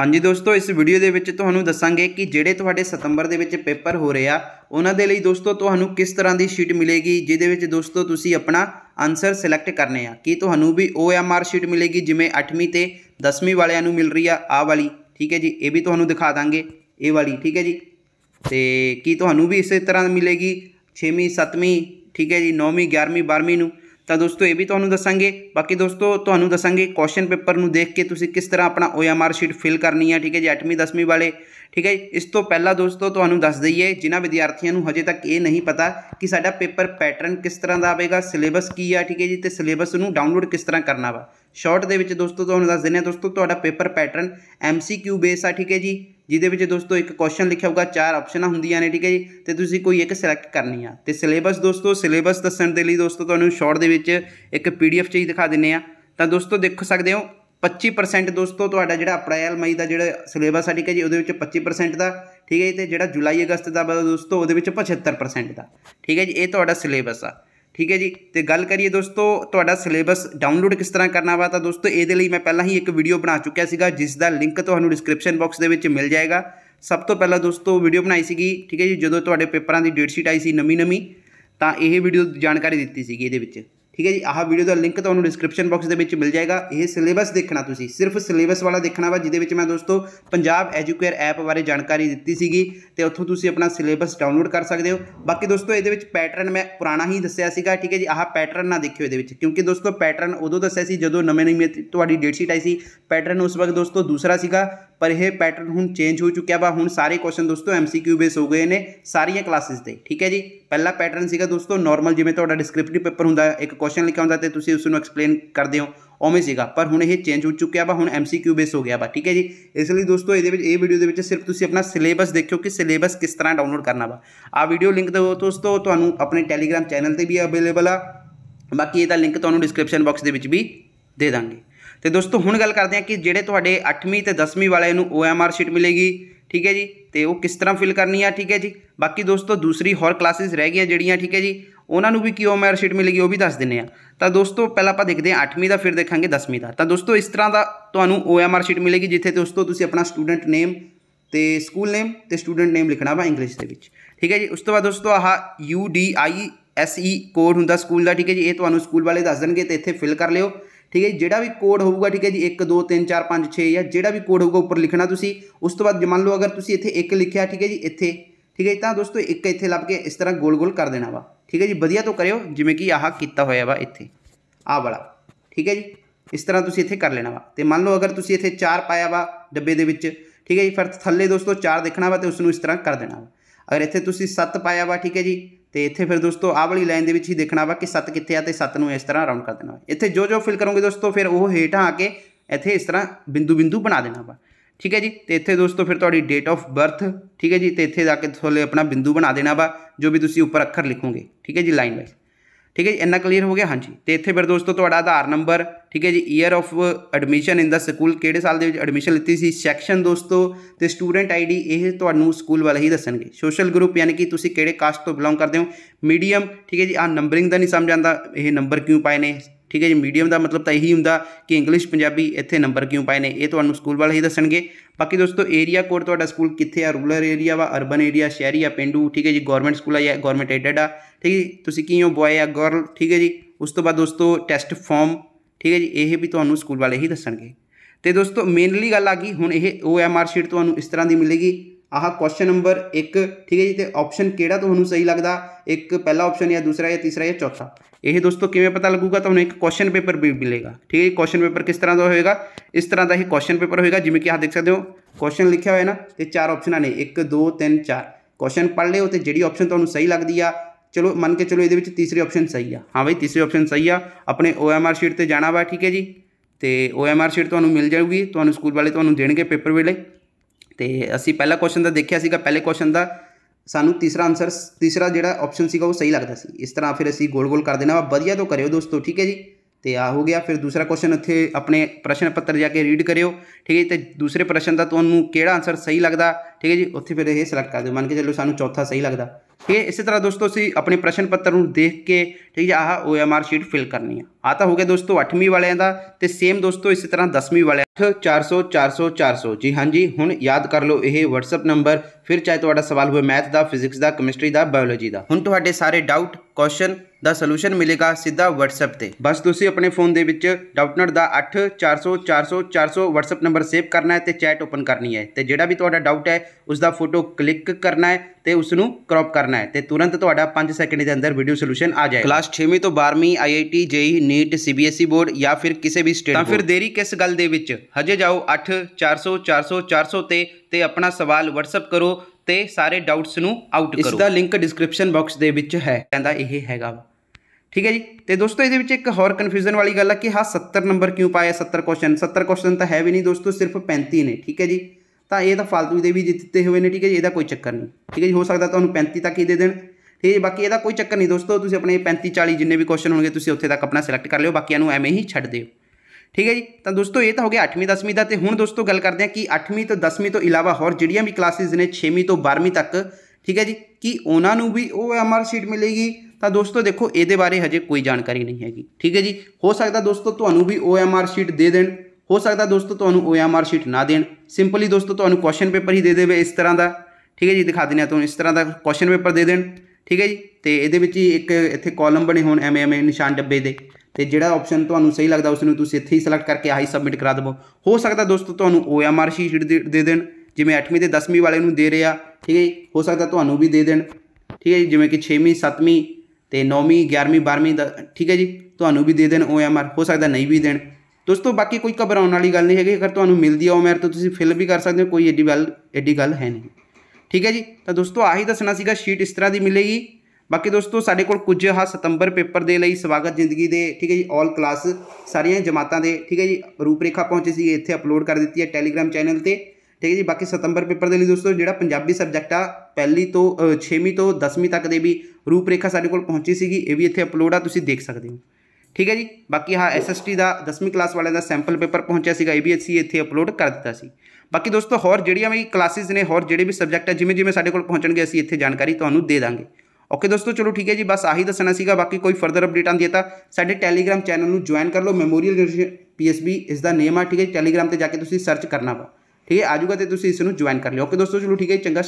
ਹਾਂਜੀ ਦੋਸਤੋ ਇਸ ਵੀਡੀਓ ਦੇ ਵਿੱਚ ਤੁਹਾਨੂੰ ਦੱਸਾਂਗੇ ਕਿ ਜਿਹੜੇ ਤੁਹਾਡੇ ਸਤੰਬਰ ਦੇ ਵਿੱਚ ਪੇਪਰ ਹੋ ਰਹੇ ਆ ਉਹਨਾਂ ਦੇ ਲਈ ਦੋਸਤੋ ਤੁਹਾਨੂੰ ਕਿਸ ਤਰ੍ਹਾਂ ਦੀ ਸ਼ੀਟ ਮਿਲੇਗੀ ਜਿਹਦੇ ਵਿੱਚ ਦੋਸਤੋ ਤੁਸੀਂ ਆਪਣਾ ਆਨਸਰ ਸਿਲੈਕਟ ਕਰਨੇ ਆ ਕੀ ਤੁਹਾਨੂੰ ਵੀ OMR ਸ਼ੀਟ ਮਿਲੇਗੀ ਜਿਵੇਂ 8ਵੀਂ ਤੇ 10ਵੀਂ ਵਾਲਿਆਂ ਨੂੰ ਮਿਲ ਰਹੀ ਆ ਆ ਵਾਲੀ ਠੀਕ ਹੈ ਜੀ ਇਹ ਵੀ ਤੁਹਾਨੂੰ ਦਿਖਾ ਦਾਂਗੇ ਇਹ ਵਾਲੀ ਠੀਕ ਹੈ ਜੀ ਤੇ ਕੀ ਤੁਹਾਨੂੰ ਵੀ ਇਸੇ ਤਰ੍ਹਾਂ ਮਿਲੇਗੀ 6ਵੀਂ 7ਵੀਂ ਠੀਕ ਹੈ ਜੀ 9ਵੀਂ 11ਵੀਂ 12ਵੀਂ ਨੂੰ ਤਾਂ ਦੋਸਤੋ ਇਹ ਵੀ ਤੁਹਾਨੂੰ ਦੱਸਾਂਗੇ ਬਾਕੀ ਦੋਸਤੋ ਤੁਹਾਨੂੰ ਦੱਸਾਂਗੇ ਕੁਐਸਚਨ ਪੇਪਰ ਨੂੰ ਦੇਖ ਕੇ ਤੁਸੀਂ ਕਿਸ ਤਰ੍ਹਾਂ ਆਪਣਾ OMR ਸ਼ੀਟ ਫਿਲ ਕਰਨੀ ਹੈ ਠੀਕ ਹੈ ਜੀ 8ਵੀਂ 10ਵੀਂ ਵਾਲੇ ਠੀਕ ਹੈ ਇਸ ਤੋਂ ਪਹਿਲਾਂ ਦੋਸਤੋ ਤੁਹਾਨੂੰ ਦੱਸ ਦਈਏ ਜਿਨ੍ਹਾਂ ਵਿਦਿਆਰਥੀਆਂ ਨੂੰ ਹਜੇ ਤੱਕ ਇਹ ਨਹੀਂ ਪਤਾ ਕਿ ਸਾਡਾ ਪੇਪਰ ਪੈਟਰਨ ਕਿਸ ਤਰ੍ਹਾਂ ਦਾ ਆਵੇਗਾ ਸਿਲੇਬਸ ਕੀ ਆ ਠੀਕ ਹੈ ਜੀ ਤੇ ਸਿਲੇਬਸ ਨੂੰ ਡਾਊਨਲੋਡ ਕਿਸ ਤਰ੍ਹਾਂ ਕਰਨਾ ਵਾ ਸ਼ਾਰਟ ਦੇ ਵਿੱਚ ਦੋਸਤੋ ਤੁਹਾਨੂੰ ਦੱਸ ਦਿੰਨੇ ਆ ਦੋਸਤੋ ਤੁਹਾਡਾ ਪੇਪਰ ਪੈਟਰਨ MCQ ਬੇਸ ਆ ਠੀਕ ਹੈ ਜੀ ਜਿਹਦੇ ਵਿੱਚ ਦੋਸਤੋ ਇੱਕ ਕੁਐਸਚਨ ਲਿਖਿਆ ਹੋਊਗਾ ਚਾਰ ਆਪਸ਼ਨਾਂ ਹੁੰਦੀਆਂ ਨੇ ਠੀਕ ਹੈ ਜੀ ਤੇ ਤੁਸੀਂ ਕੋਈ ਇੱਕ ਸਿਲੈਕਟ ਕਰਨੀ ਆ ਤੇ ਸਿਲੇਬਸ ਦੋਸਤੋ ਸਿਲੇਬਸ ਦੱਸਣ ਦੇ ਲਈ ਦੋਸਤੋ ਤੁਹਾਨੂੰ ਸ਼ਾਰਟ ਦੇ ਵਿੱਚ ਇੱਕ ਪੀਡੀਐਫ ਚੀਜ਼ ਦਿਖਾ ਦਿੰਨੇ ਆ ਤਾਂ ਦੋਸਤੋ ਦੇਖ ਸਕਦੇ ਹੋ 25% ਦੋਸਤੋ ਤੁਹਾਡਾ ਜਿਹੜਾ ਅਪ੍ਰੈਲ ਮਈ ਦਾ ਜਿਹੜਾ ਸਿਲੇਬਸ ਆ ਠੀਕ ਹੈ ਜੀ ਉਹਦੇ ਵਿੱਚ 25% ਦਾ ਠੀਕ ਹੈ ਜੀ ਤੇ ਜਿਹੜਾ ਜੁਲਾਈ ਅਗਸਤ ਦਾ ਦੋਸਤੋ ਉਹਦੇ ਵਿੱਚ 75% ਦਾ ਠੀਕ ਹੈ ਜੀ ਇਹ ਤੁਹਾਡਾ ਸਿਲੇਬਸ ਆ ਠੀਕ ਹੈ ਜੀ ਤੇ ਗੱਲ ਕਰੀਏ ਦੋਸਤੋ ਤੁਹਾਡਾ ਸਿਲੇਬਸ ਡਾਊਨਲੋਡ ਕਿਸ ਤਰ੍ਹਾਂ ਕਰਨਾ ਵਾ ਤਾਂ ਦੋਸਤੋ ਇਹਦੇ ਲਈ ਮੈਂ ਪਹਿਲਾਂ ਹੀ ਇੱਕ ਵੀਡੀਓ ਬਣਾ ਚੁੱਕਿਆ ਸੀਗਾ ਜਿਸ ਦਾ ਲਿੰਕ ਤੁਹਾਨੂੰ ਡਿਸਕ੍ਰਿਪਸ਼ਨ ਬਾਕਸ ਦੇ ਵਿੱਚ ਮਿਲ ਜਾਏਗਾ ਸਭ ਤੋਂ ਪਹਿਲਾਂ ਦੋਸਤੋ ਵੀਡੀਓ ਬਣਾਈ ਸੀਗੀ ਠੀਕ ਹੈ ਜੀ ਜਦੋਂ ਤੁਹਾਡੇ ਪੇਪਰਾਂ ਦੀ ਡੇਟ ਸ਼ੀਟ ਆਈ ਸੀ ਨਵੀਂ ਨਵੀਂ ਤਾਂ ਇਹ ਵੀਡੀਓ ਜਾਣਕਾਰੀ ਦਿੱਤੀ ਸੀਗੀ ਇਹਦੇ ਵਿੱਚ ਠੀਕ ਹੈ ਜੀ ਆਹ ਵੀਡੀਓ ਦਾ ਲਿੰਕ ਤੁਹਾਨੂੰ ਡਿਸਕ੍ਰਿਪਸ਼ਨ ਬਾਕਸ ਦੇ ਵਿੱਚ ਮਿਲ ਜਾਏਗਾ ਇਹ ਸਿਲੇਬਸ ਦੇਖਣਾ ਤੁਸੀਂ ਸਿਰਫ ਸਿਲੇਬਸ ਵਾਲਾ ਦੇਖਣਾ ਵਾ ਜਿਹਦੇ ਵਿੱਚ ਮੈਂ ਦੋਸਤੋ ਪੰਜਾਬ ਐਜੂਕੇਅਰ ਐਪ ਬਾਰੇ ਜਾਣਕਾਰੀ ਦਿੱਤੀ ਸੀਗੀ ਤੇ ਉੱਥੋਂ ਤੁਸੀਂ ਆਪਣਾ ਸਿਲੇਬਸ ਡਾਊਨਲੋਡ ਕਰ ਸਕਦੇ ਹੋ ਬਾਕੀ ਦੋਸਤੋ ਇਹਦੇ ਵਿੱਚ ਪੈਟਰਨ ਮੈਂ ਪੁਰਾਣਾ ਹੀ ਦੱਸਿਆ ਸੀਗਾ ਠੀਕ ਹੈ ਜੀ ਆਹ ਪੈਟਰਨ ਨਾ ਦੇਖਿਓ ਇਹਦੇ ਵਿੱਚ ਕਿਉਂਕਿ ਦੋਸਤੋ ਪੈਟਰਨ ਉਦੋਂ ਦੱਸਿਆ ਸੀ ਜਦੋਂ ਨਵੇਂ ਨਵੇਂ ਤੁਹਾਡੀ ਡੇਟ ਸ਼ੀਟ ਆਈ ਸੀ ਪੈਟਰਨ ਉਸ ਵਕਤ ਦੋਸਤੋ ਦੂਸਰਾ ਸੀਗਾ ਪਰ ਇਹ ਪੈਟਰਨ ਹੁਣ ਚੇਂਜ ਹੋ ਚੁੱਕਿਆ ਵਾ ਹੁਣ ਸਾਰੇ ਕੁਐਸਚਨ ਦੋਸਤੋ ਐਮਸੀਕਿਊ ਬੇਸ ਹੋ ਗਏ ਨੇ ਸਾਰੀਆਂ ਕਲਾਸਿਸ ਤੇ ਠੀਕ ਹੈ ਜੀ ਪਹਿਲਾ ਪੈਟਰਨ ਸੀਗਾ ਦੋਸਤੋ ਨਾਰਮਲ ਜਿਵੇਂ ਤੁਹਾਡਾ ਡਿਸਕ੍ਰਿਪਟਿਵ ਪੇਪਰ ਹੁੰਦਾ ਇੱਕ ਕੁਐਸਚਨ ਲਿਖਿਆ ਹੁੰਦਾ ਤੇ ਤੁਸੀਂ ਉਸ ਨੂੰ ਐਕਸਪਲੇਨ ਕਰਦੇ ਹੋ ਉਵੇਂ ਸੀਗਾ ਪਰ ਹੁਣ ਇਹ ਚੇਂਜ ਹੋ ਚੁੱਕਿਆ ਵਾ ਹੁਣ ਐਮਸੀਕਿਊ ਬੇਸ ਹੋ ਗਿਆ ਵਾ ਠੀਕ ਹੈ ਜੀ ਇਸ ਲਈ ਦੋਸਤੋ ਇਹਦੇ ਵਿੱਚ ਇਹ ਵੀਡੀਓ ਦੇ ਵਿੱਚ ਸਿਰਫ ਤੁਸੀਂ ਆਪਣਾ ਸਿਲੇਬਸ ਦੇਖਿਓ ਕਿ ਸਿਲੇਬਸ ਕਿਸ ਤਰ੍ਹਾਂ ਡਾਊਨਲੋਡ ਕਰਨਾ ਵਾ ਆ ਵੀਡੀਓ ਲਿੰਕ ਦੋਸਤੋ ਤੁਹਾਨੂੰ ਆਪਣੇ ਟੈਲੀਗ੍ਰam ਚੈਨਲ ਤੇ ਵੀ ਅਵੇਲੇਬਲ ਆ ਬਾਕੀ ਇਹਦਾ ਲਿੰਕ ਤੁਹਾਨੂੰ ਡਿਸਕ੍ਰਿਪਸ਼ਨ ਬਾਕਸ ਦੇ ਵਿੱਚ ਵੀ ਦੇ ਦਾਂਗੇ ਤੇ ਦੋਸਤੋ ਹੁਣ ਗੱਲ ਕਰਦੇ ਆ ਕਿ ਜਿਹੜੇ ਤੁਹਾਡੇ 8ਵੀਂ ਤੇ 10ਵੀਂ ਵਾਲੇ ਨੂੰ ਓਐਮਆਰ ਸ਼ੀਟ ਮਿਲੇਗੀ ਠੀਕ ਹੈ ਜੀ ਤੇ ਉਹ ਕਿਸ ਤਰ੍ਹਾਂ ਫਿਲ ਕਰਨੀ ਆ ਠੀਕ ਹੈ ਜੀ ਬਾਕੀ ਦੋਸਤੋ ਦੂਸਰੀ ਹੋਰ ਕਲਾਸਿਸ ਰਹਿ ਗਈਆਂ ਜਿਹੜੀਆਂ ਠੀਕ ਹੈ ਜੀ ਉਹਨਾਂ ਨੂੰ ਵੀ ਕਿਉਂ ਮੈਰ ਸ਼ੀਟ ਮਿਲੇਗੀ ਉਹ ਵੀ ਦੱਸ ਦਿੰਨੇ ਆ ਤਾਂ ਦੋਸਤੋ ਪਹਿਲਾਂ ਆਪਾਂ ਦੇਖਦੇ ਹਾਂ 8ਵੀਂ ਦਾ ਫਿਰ ਦੇਖਾਂਗੇ 10ਵੀਂ ਦਾ ਤਾਂ ਦੋਸਤੋ ਇਸ ਤਰ੍ਹਾਂ ਦਾ ਤੁਹਾਨੂੰ ਓਐਮਆਰ ਸ਼ੀਟ ਮਿਲੇਗੀ ਜਿੱਥੇ ਦੋਸਤੋ ਤੁਸੀਂ ਆਪਣਾ ਸਟੂਡੈਂਟ ਨੇਮ ਤੇ ਸਕੂਲ ਨੇਮ ਤੇ ਸਟੂਡੈਂਟ ਨੇਮ ਲਿਖਣਾ ਵਾ ਇੰਗਲਿਸ਼ ਦੇ ਵਿੱਚ ਠੀਕ ਹੈ ਜੀ ਉਸ ਤੋਂ ਬਾਅਦ ਦੋਸਤੋ ਆਹ U D I S E code ਹੁੰਦਾ ਸਕੂਲ ਦਾ ਠੀਕ ਹੈ ਜੀ ਇਹ ਤੁਹਾਨੂੰ ਸਕੂਲ ਵਾਲੇ ਦੱਸ ਦੇਣਗੇ ਤੇ ਇੱਥੇ ਫਿਲ ਕਰ ਲਿਓ ਠੀਕ ਹੈ ਜੀ ਜਿਹੜਾ ਵੀ ਕੋਡ ਹੋਊਗਾ ਠੀਕ ਹੈ ਜੀ 1 2 3 4 5 6 ਜਾਂ ਜਿਹੜਾ ਵੀ ਕੋਡ ਹੋਊਗਾ ਉੱਪਰ ਲਿਖਣਾ ਤੁਸੀਂ ਉਸ ਤੋਂ ਬਾਅਦ ਮੰਨ ਲਓ ਅਗਰ ਤੁਸੀਂ ਇੱਥੇ 1 ਲਿਖਿਆ ਠੀਕ ਹੈ ਜੀ ਇੱਥੇ ਠੀਕ ਹੈ ਤਾਂ ਦੋਸਤੋ ਇੱਕ ਇੱਥੇ ਲੱਭ ਕੇ ਇਸ ਤਰ੍ਹਾਂ ਗੋਲ-ਗੋਲ ਕਰ ਦੇਣਾ ਵਾ ਠੀਕ ਹੈ ਜੀ ਵਧੀਆ ਤੋਂ ਕਰਿਓ ਜਿਵੇਂ ਕਿ ਆਹ ਕੀਤਾ ਹੋਇਆ ਵਾ ਇੱਥੇ ਆਹ ਵਾਲਾ ਠੀਕ ਹੈ ਜੀ ਇਸ ਤਰ੍ਹਾਂ ਤੁਸੀਂ ਇੱਥੇ ਕਰ ਲੈਣਾ ਵਾ ਤੇ ਮੰਨ ਲਓ ਅਗਰ ਤੁਸੀਂ ਇੱਥੇ 4 ਪਾਇਆ ਵਾ ਡੱਬੇ ਦੇ ਵਿੱਚ ਠੀਕ ਹੈ ਜੀ ਫਿਰ ਥੱਲੇ ਦੋਸਤੋ 4 ਦੇਖਣਾ ਵਾ ਤੇ ਉਸ ਨੂੰ ਇਸ ਤਰ੍ਹਾਂ ਕਰ ਦੇਣਾ ਵਾ ਅਗਰ ਇੱਥੇ ਤੁਸੀਂ 7 ਪਾਇਆ ਵਾ ਠੀਕ ਹੈ ਜੀ ਤੇ ਇੱਥੇ ਫਿਰ ਦੋਸਤੋ ਆਹ ਵਾਲੀ ਲਾਈਨ ਦੇ ਵਿੱਚ ਹੀ ਦੇਖਣਾ ਵਾ ਕਿ 7 ਕਿੱਥੇ ਆ ਤੇ 7 ਨੂੰ ਇਸ ਤਰ੍ਹਾਂ ਰਾਉਂਡ ਕਰ ਦੇਣਾ ਵਾ ਇੱਥੇ ਜੋ ਜੋ ਫਿਲ ਕਰੋਗੇ ਦੋਸਤੋ ਫਿਰ ਉਹ ਹੇਠਾਂ ਆ ਕੇ ਇੱਥੇ ਇਸ ਤਰ੍ਹਾਂ ਬਿੰਦੂ ਬਿੰਦੂ ਬਣਾ ਦੇਣਾ ਵਾ ਠੀਕ ਹੈ ਜੀ ਤੇ ਇੱਥੇ ਦੋਸਤੋ ਫਿਰ ਤੁਹਾਡੀ ਡੇਟ ਆਫ ਬਰਥ ਠੀਕ ਹੈ ਜੀ ਤੇ ਇੱਥੇ ਜਾ ਕੇ ਥੋਲੇ ਆਪਣਾ ਬਿੰਦੂ ਬਣਾ ਦੇਣਾ ਵਾ ਜੋ ਵੀ ਤੁਸੀਂ ਉੱਪਰ ਅੱਖਰ ਲਿਖੋਗੇ ਠੀਕ ਹੈ ਜੀ ਲਾਈਨ ਵਾਈਜ਼ ਠੀਕ ਹੈ ਜੀ ਇੰਨਾ ਕਲੀਅਰ ਹੋ ਗਿਆ ਹਾਂਜੀ ਤੇ ਇੱਥੇ ਫਿਰ ਦੋਸਤੋ ਤੁਹਾਡਾ ਆਧਾਰ ਨੰਬਰ ਠੀਕ ਹੈ ਜੀ year of admission in the school ਕਿਹੜੇ ਸਾਲ ਦੇ ਵਿੱਚ ਐਡਮਿਸ਼ਨ ਲਿੱਤੀ ਸੀ ਸੈਕਸ਼ਨ ਦੋਸਤੋ ਤੇ ਸਟੂਡੈਂਟ ਆਈਡੀ ਇਹ ਤੁਹਾਨੂੰ ਸਕੂਲ ਵਾਲੇ ਹੀ ਦੱਸਣਗੇ ਸੋਸ਼ਲ ਗਰੁੱਪ ਯਾਨੀ ਕਿ ਤੁਸੀਂ ਕਿਹੜੇ ਕਾਸਟ ਤੋਂ ਬਿਲੋਂਗ ਕਰਦੇ ਹੋ ਮੀਡੀਅਮ ਠੀਕ ਹੈ ਜੀ ਆ ਨੰਬਰਿੰਗ ਦਾ ਨਹੀਂ ਸਮਝ ਆਂਦਾ ਇਹ ਨੰਬਰ ਕਿਉਂ ਪਾਏ ਨੇ ਠੀਕ ਹੈ ਜੀ ਮੀਡੀਅਮ ਦਾ ਮਤਲਬ ਤਾਂ ਇਹੀ ਹੁੰਦਾ ਕਿ ਇੰਗਲਿਸ਼ ਪੰਜਾਬੀ ਇੱਥੇ ਨੰਬਰ ਕਿਉਂ ਪਾਏ ਨੇ ਇਹ ਤੁਹਾਨੂੰ ਸਕੂਲ ਵਾਲੇ ਹੀ ਦੱਸਣਗੇ ਬਾਕੀ ਦੋਸਤੋ ਏਰੀਆ ਕੋਡ ਤੁਹਾਡਾ ਸਕੂਲ ਕਿੱਥੇ ਆ ਰੂਰਲ ਏਰੀਆ ਵਾ ਅਰਬਨ ਏਰੀਆ ਸ਼ਹਿਰੀ ਆ ਪਿੰਡੂ ਠੀਕ ਹੈ ਜੀ ਗਵਰਨਮੈਂਟ ਸਕੂਲ ਆ ਜਾਂ ਗਵਰਨਮੈਂਟ ਏਡਡ ਆ ਠੀਕ ਹੈ ਤੁਸੀਂ ਕੀ ਹੋ ਬॉय ਆ ਗਰਲ ਠੀਕ ਹੈ ਜੀ ਉਸ ਤੋਂ ਬਾਅਦ ਦੋਸਤੋ ਟੈਸਟ ਫਾਰਮ ਠੀਕ ਹੈ ਜੀ ਇਹ ਵੀ ਤੁਹਾਨੂੰ ਸਕੂਲ ਵਾਲੇ ਹੀ ਦੱਸਣਗੇ ਤੇ ਦੋਸਤੋ ਮੇਨਲੀ ਗੱਲ ਆ ਗਈ ਹੁਣ ਇਹ ਓਐਮਆਰ ਸ਼ੀਟ ਤੁਹਾਨੂੰ ਇਸ ਤਰ੍ਹਾਂ ਦੀ ਮਿਲੇਗੀ ਆਹ ਕੁਐਸਚਨ ਨੰਬਰ 1 ਠੀਕ ਹੈ ਜੀ ਤੇ ਆਪਸ਼ਨ ਕਿਹੜਾ ਤੁਹਾਨੂੰ ਸਹੀ ਲੱਗਦਾ ਇੱਕ ਪਹਿਲਾ ਆਪਸ਼ਨ ਜਾਂ ਦੂਸਰਾ ਜਾਂ ਤੀਸਰਾ ਜਾਂ ਚੌਥਾ ਇਹ ਦੋਸਤੋ ਕਿਵੇਂ ਪਤਾ ਲੱਗੂਗਾ ਤੁਹਾਨੂੰ ਇੱਕ ਕੁਐਸਚਨ ਪੇਪਰ ਵੀ ਮਿਲੇਗਾ ਠੀਕ ਹੈ ਕੁਐਸਚਨ ਪੇਪਰ ਕਿਸ ਤਰ੍ਹਾਂ ਦਾ ਹੋਏਗਾ ਇਸ ਤਰ੍ਹਾਂ ਦਾ ਇਹ ਕੁਐਸਚਨ ਪੇਪਰ ਹੋਏਗਾ ਜਿਵੇਂ ਕਿ ਆਹ ਦੇਖ ਸਕਦੇ ਹੋ ਕੁਐਸਚਨ ਲਿਖਿਆ ਹੋਇਆ ਹੈ ਨਾ ਤੇ ਚਾਰ ਆਪਸ਼ਨਾਂ ਨੇ 1 2 3 4 ਕੁਐਸਚਨ ਪੜ੍ਹ ਲਿਓ ਤੇ ਜਿਹੜੀ ਆਪਸ਼ਨ ਤੁਹਾਨੂੰ ਸਹੀ ਲੱਗਦੀ ਆ ਚਲੋ ਮੰਨ ਕੇ ਚਲੋ ਇਹਦੇ ਵਿੱਚ ਤੀਸਰੀ ਆਪਸ਼ਨ ਸਹੀ ਆ ਹਾਂ ਬਈ ਤੀਸਰੀ ਆਪਸ਼ਨ ਸਹੀ ਆ ਆਪਣੇ OMR ਸ਼ੀਟ ਤੇ ਜਾਣਾ ਵਾ ਠੀਕ ਹੈ ਜੀ ਤੇ OMR ਸ਼ੀਟ ਤੁਹਾਨੂੰ ਮਿਲ ਜਾਊਗੀ ਤੁਹਾਨੂੰ ਸਕੂਲ ਵਾਲੇ ਤੁਹਾਨੂੰ ਦੇਣਗੇ ਪੇਪਰ ਵੇਲੇ ਤੇ ਅਸੀਂ ਪਹਿਲਾ ਕੁਐਸਚਨ ਦਾ ਦੇਖਿਆ ਸੀਗਾ ਪਹਿਲੇ ਕੁਐਸਚਨ ਦਾ ਸਾਨੂੰ ਤੀਸਰਾ ਆਨਸਰ ਤੀਸਰਾ ਜਿਹੜਾ ਆਪਸ਼ਨ ਸੀਗਾ ਉਹ ਸਹੀ ਲੱਗਦਾ ਸੀ ਇਸ ਤਰ੍ਹਾਂ ਫਿਰ ਅਸੀਂ ਗੋਲ-ਗੋਲ ਕਰ ਦੇਣਾ ਵਾ ਵਧੀਆ ਤੋਂ ਕਰਿਓ ਦੋਸਤੋ ਠੀਕ ਹੈ ਜੀ ਤੇ ਆ ਹੋ ਗਿਆ ਫਿਰ ਦੂਸਰਾ ਕੁਐਸਚਨ ਇੱਥੇ ਆਪਣੇ ਪ੍ਰਸ਼ਨ ਪੱਤਰ ਜਾ ਕੇ ਰੀਡ ਕਰਿਓ ਠੀਕ ਹੈ ਤੇ ਦੂਸਰੇ ਪ੍ਰਸ਼ਨ ਦਾ ਤੁਹਾਨੂੰ ਕਿਹੜਾ ਆਨਸਰ ਸਹੀ ਲੱਗਦਾ ਠੀਕ ਹੈ ਜੀ ਉੱਥੇ ਫਿਰ ਇਹ ਸਿਲੈਕਟ ਕਰ ਦਿਓ ਮੰਨ ਕੇ ਚੱਲੋ ਸਾਨੂੰ ਚੌਥਾ ਸਹੀ ਲੱਗਦਾ ਠੀਕ ਹੈ ਇਸੇ ਤਰ੍ਹਾਂ ਦੋਸਤੋ ਅਸੀਂ ਆਪਣੇ ਪ੍ਰਸ਼ਨ ਪੱਤਰ ਨੂੰ ਦੇਖ ਕੇ ਠੀਕ ਹੈ ਆਹ OMR ਸ਼ੀਟ ਫਿਲ ਕਰਨੀ ਹੈ ਆ ਤਾਂ ਹੋ ਗਿਆ ਦੋਸਤੋ 8ਵੀਂ ਵਾਲਿਆਂ ਦਾ ਤੇ ਸੇਮ ਦੋਸਤੋ ਇਸੇ ਤਰ੍ਹਾਂ 10ਵੀਂ ਵਾਲਿਆਂ 400 400 400 ਜੀ ਹਾਂਜੀ ਹੁਣ ਯਾਦ ਕਰ ਲਓ ਇਹ WhatsApp ਨੰਬਰ ਫਿਰ ਚਾਹੇ ਤੁਹਾਡਾ ਸਵਾਲ ਹੋਵੇ ਮੈਥ ਦਾ ਫਿਜ਼ਿਕਸ ਦਾ ਕੈਮਿਸਟਰੀ ਦਾ ਬਾਇਓਲੋਜੀ ਦਾ ਹੁਣ ਤੁਹਾਡੇ ਸਾਰੇ ਡਾਊਟ ਕੁਐਸਚਨ ਦਾ ਸੋਲੂਸ਼ਨ ਮਿਲੇਗਾ ਸਿੱਧਾ WhatsApp ਤੇ ਬਸ ਤੁਸੀਂ ਆਪਣੇ ਫੋਨ ਦੇ ਵਿੱਚ ਡਾਊਟਨਟ ਦਾ 8400400400 WhatsApp ਨੰਬਰ ਸੇਵ ਕਰਨਾ ਹੈ ਤੇ ਚੈਟ ਓਪਨ ਕਰਨੀ ਹੈ ਤੇ ਜਿਹੜਾ ਵੀ ਤੁਹਾਡਾ ਡਾਊਟ ਹੈ ਉਸ ਦਾ ਫੋਟੋ ਕਲਿੱਕ ਕਰਨਾ ਹੈ ਤੇ ਉਸ ਨੂੰ ਕ੍ਰੌਪ ਕਰਨਾ ਹੈ ਤੇ ਤੁਰੰਤ ਤੁਹਾਡਾ 5 ਸੈਕਿੰਡ ਦੇ ਅੰਦਰ ਵੀਡੀਓ ਸੋਲੂਸ਼ਨ ਆ ਜਾਏਗਾ ਕਲਾਸ 6ਵੀਂ ਤੋਂ 12ਵੀਂ IIT JEE NEET CBSE board ਜਾਂ ਫਿਰ ਕਿਸੇ ਵੀ ਸਟੇਟ ਤਾਂ ਫਿਰ ਦੇਰੀ ਕਿਸ ਗੱਲ ਦੇ ਵਿੱਚ ਹਜੇ ਜਾਓ 8400400400 ਤੇ ਤੇ ਆਪਣਾ ਸਵਾਲ WhatsApp ਕਰੋ ਤੇ ਸਾਰੇ ਡਾਊਟਸ ਨੂੰ ਆਊਟ ਕਰੋ ਇਸ ਦਾ ਲਿੰਕ ਡਿਸਕ੍ਰਿਪਸ਼ਨ ਬਾਕਸ ਦੇ ਵਿੱਚ ਹੈ ਕਹਿੰਦਾ ਇਹ ਹੈਗਾ ਠੀਕ ਹੈ ਜੀ ਤੇ ਦੋਸਤੋ ਇਹਦੇ ਵਿੱਚ ਇੱਕ ਹੋਰ ਕਨਫਿਊਜ਼ਨ ਵਾਲੀ ਗੱਲ ਹੈ ਕਿ ਹਾਂ 70 ਨੰਬਰ ਕਿਉਂ ਪਾਇਆ 70 ਕੁਐਸਚਨ 70 ਕੁਐਸਚਨ ਤਾਂ ਹੈ ਵੀ ਨਹੀਂ ਦੋਸਤੋ ਸਿਰਫ 35 ਨੇ ਠੀਕ ਹੈ ਜੀ ਤਾਂ ਇਹ ਤਾਂ ਫालतू ਦੇ ਵੀ ਦਿੱਤੇ ਹੋਏ ਨੇ ਠੀਕ ਹੈ ਜੀ ਇਹਦਾ ਕੋਈ ਚੱਕਰ ਨਹੀਂ ਠੀਕ ਹੈ ਜੀ ਹੋ ਸਕਦਾ ਤੁਹਾਨੂੰ 35 ਤੱਕ ਹੀ ਦੇ ਦੇਣ ਠੀਕ ਹੈ ਬਾਕੀ ਇਹਦਾ ਕੋਈ ਚੱਕਰ ਨਹੀਂ ਦੋਸਤੋ ਤੁਸੀਂ ਆਪਣੇ 35 40 ਜਿੰਨੇ ਵੀ ਕੁਐਸਚਨ ਹੋਣਗੇ ਤੁਸੀਂ ਉੱਥੇ ਤੱਕ ਆਪਣਾ ਸਿਲੈਕਟ ਕਰ ਲਿਓ ਬਾਕੀਆਂ ਨੂੰ ਐਵੇਂ ਹੀ ਛੱਡ ਦਿਓ ਠੀਕ ਹੈ ਜੀ ਤਾਂ ਦੋਸਤੋ ਇਹ ਤਾਂ ਹੋ ਗਿਆ 8ਵੀਂ 10ਵੀਂ ਦਾ ਤੇ ਹੁਣ ਦੋਸਤੋ ਗੱਲ ਕਰਦੇ ਹਾਂ ਕਿ 8ਵੀਂ ਤੋਂ 10ਵੀਂ ਤੋਂ ਇਲਾਵਾ ਹੋਰ ਜਿਹੜੀਆਂ ਵੀ ਕਲਾਸਿਸ ਨੇ 6ਵੀਂ ਤੋਂ 12ਵੀਂ ਤੱਕ ਠੀਕ ਹੈ ਜੀ ਕਿ ਉਹਨਾਂ ਨੂੰ ਵੀ ਉਹ ਐਮਆਰ ਸ਼ੀਟ ਮਿਲੇਗੀ ਤਾਂ ਦੋਸਤੋ ਦੇਖੋ ਇਹਦੇ ਬਾਰੇ ਹਜੇ ਕੋਈ ਜਾਣਕਾਰੀ ਨਹੀਂ ਹੈਗੀ ਠੀਕ ਹੈ ਜੀ ਹੋ ਸਕਦਾ ਦੋਸਤੋ ਤੁਹਾਨੂੰ ਵੀ OMR ਸ਼ੀਟ ਦੇ ਦੇਣ ਹੋ ਸਕਦਾ ਦੋਸਤੋ ਤੁਹਾਨੂੰ OMR ਸ਼ੀਟ ਨਾ ਦੇਣ ਸਿੰਪਲੀ ਦੋਸਤੋ ਤੁਹਾਨੂੰ ਕੁਐਸਚਨ ਪੇਪਰ ਹੀ ਦੇ ਦੇਵੇ ਇਸ ਤਰ੍ਹਾਂ ਦਾ ਠੀਕ ਹੈ ਜੀ ਦਿਖਾ ਦਿੰਦੇ ਆ ਤੁਹਾਨੂੰ ਇਸ ਤਰ੍ਹਾਂ ਦਾ ਕੁਐਸਚਨ ਪੇਪਰ ਦੇ ਦੇਣ ਠੀਕ ਹੈ ਜੀ ਤੇ ਇਹਦੇ ਵਿੱਚ ਹੀ ਇੱਕ ਇੱਥੇ ਕਾਲਮ ਬਣੇ ਹੋਣ ਐਵੇਂ ਐਵੇਂ ਨਿਸ਼ਾਨ ਡੱਬੇ ਦੇ ਤੇ ਜਿਹੜਾ ਆਪਸ਼ਨ ਤੁਹਾਨੂੰ ਸਹੀ ਲੱਗਦਾ ਉਸ ਨੂੰ ਤੁਸੀਂ ਇੱਥੇ ਹੀ ਸਿਲੈਕਟ ਕਰਕੇ ਆਹੀ ਸਬਮਿਟ ਕਰਾ ਦੇਵੋ ਹੋ ਸਕਦਾ ਦੋਸਤੋ ਤੁਹਾਨੂੰ OMR ਸ਼ੀਟ ਦੇ ਦੇਣ ਜਿਵੇਂ 8ਵੀਂ ਤੇ 10ਵੀਂ ਵਾਲੇ ਨੂੰ ਦੇ ਰਿਹਾ ਠੀਕ ਹੈ ਜੀ ਹੋ ਸਕਦਾ ਤੁਹਾਨੂੰ ਵੀ ਦੇ ਦੇਣ ਠੀਕ ਹੈ ਜੀ ਜਿਵੇਂ ਕਿ 6ਵੀਂ 7ਵੀਂ ਤੇ 9ਵੀਂ 11ਵੀਂ 12ਵੀਂ ਦਾ ਠੀਕ ਹੈ ਜੀ ਤੁਹਾਨੂੰ ਵੀ ਦੇ ਦੇਣ ਓਐਮਆਰ ਹੋ ਸਕਦਾ ਨਹੀਂ ਵੀ ਦੇਣ ਦੋਸਤੋ ਬਾਕੀ ਕੋਈ ਘਬਰਾਉਣ ਵਾਲੀ ਗੱਲ ਨਹੀਂ ਹੈਗੀ ਅਗਰ ਤੁਹਾਨੂੰ ਮਿਲਦੀ ਆ ਓਐਮਆਰ ਤਾਂ ਤੁਸੀਂ ਫਿਲ ਵੀ ਕਰ ਸਕਦੇ ਹੋ ਕੋਈ ਐਡੀ ਵੱਲ ਐਡੀ ਗੱਲ ਹੈ ਨਹੀਂ ਠੀਕ ਹੈ ਜੀ ਤਾਂ ਦੋਸਤੋ ਆਹੀ ਦੱਸਣਾ ਸੀਗਾ ਸ਼ੀਟ ਇਸ ਤਰ੍ਹਾਂ ਦੀ ਮਿਲੇਗੀ ਬਾਕੀ ਦੋਸਤੋ ਸਾਡੇ ਕੋਲ ਕੁਝ ਹਾ ਸਤੰਬਰ ਪੇਪਰ ਦੇ ਲਈ ਸਵਾਗਤ ਜ਼ਿੰਦਗੀ ਦੇ ਠੀਕ ਹੈ ਜੀ 올 ਕਲਾਸ ਸਾਰੀਆਂ ਜਮਾਤਾਂ ਦੇ ਠੀਕ ਹੈ ਜੀ ਰੂਪਰੇਖਾ ਪਹੁੰਚੇ ਸੀ ਇੱਥੇ ਅਪਲੋਡ ਕਰ ਦਿੱਤੀ ਹੈ ਟੈਲੀਗ੍ਰam ਚੈਨਲ ਤੇ ਠੀਕ ਹੈ ਜੀ ਬਾਕੀ ਸਤੰਬਰ ਪੇਪਰ ਦੇ ਲਈ ਦੋਸਤੋ ਜਿਹੜਾ ਪੰਜਾਬੀ ਸਬਜੈਕਟ ਆ ਪਹਿਲੀ ਤੋਂ 6ਵੀਂ ਤੋਂ 10ਵੀਂ ਤੱਕ ਦੇ ਵੀ ਰੂਪ ਰੇਖਾ ਸਾਡੇ ਕੋਲ ਪਹੁੰਚੀ ਸੀਗੀ ਇਹ ਵੀ ਇੱਥੇ ਅਪਲੋਡ ਆ ਤੁਸੀਂ ਦੇਖ ਸਕਦੇ ਹੋ ਠੀਕ ਹੈ ਜੀ ਬਾਕੀ ਹਾਂ ਐਸਐਸਟੀ ਦਾ 10ਵੀਂ ਕਲਾਸ ਵਾਲਿਆਂ ਦਾ ਸੈਂਪਲ ਪੇਪਰ ਪਹੁੰਚਿਆ ਸੀਗਾ ਇਹ ਵੀ ਅਸੀਂ ਇੱਥੇ ਅਪਲੋਡ ਕਰ ਦਿੱਤਾ ਸੀ ਬਾਕੀ ਦੋਸਤੋ ਹੋਰ ਜਿਹੜੀਆਂ ਵੀ ਕਲਾਸਿਸ ਨੇ ਹੋਰ ਜਿਹੜੇ ਵੀ ਸਬਜੈਕਟ ਆ ਜਿਵੇਂ ਜਿਵੇਂ ਸਾਡੇ ਕੋਲ ਪਹੁੰਚਣਗੇ ਅਸੀਂ ਇੱਥੇ ਜਾਣਕਾਰੀ ਤੁਹਾਨੂੰ ਦੇ ਦਾਂਗੇ ਓਕੇ ਦੋਸਤੋ ਚਲੋ ਠੀਕ ਹੈ ਜੀ ਬਸ ਆਹੀ ਦੱਸਣਾ ਸੀਗਾ ਬਾਕੀ ਕੋਈ ਫਰਦਰ ਅਪਡੇਟ ਆਂਦੀ ਤਾਂ ਸਾਡੇ ਟੈਲੀਗ੍ਰam ਚੈਨਲ ਨੂੰ ਜੁਆਇਨ ਕਰ ਲਓ ਮੈਮੋਰੀਅਲ ਪੀਐਸਬੀ ਇਸ ਦਾ ਨੇਮ ਆ ਠੀਕ ਹੈ ਟੈਲੀਗ੍ਰam ਤੇ ਜਾ ਕੇ ਤੁਸੀਂ ਸਰਚ ਕਰਨਾ ਵਾ ਠੀਕ ਹੈ ਆਜੂਗਾ ਤੇ ਤੁਸੀਂ ਇਸ ਨੂੰ ਜੁਆਇਨ ਕਰ ਲਿਓ ਓਕੇ ਦੋਸਤੋ ਚਲੋ ਠੀਕ ਹੈ ਚੰਗਾ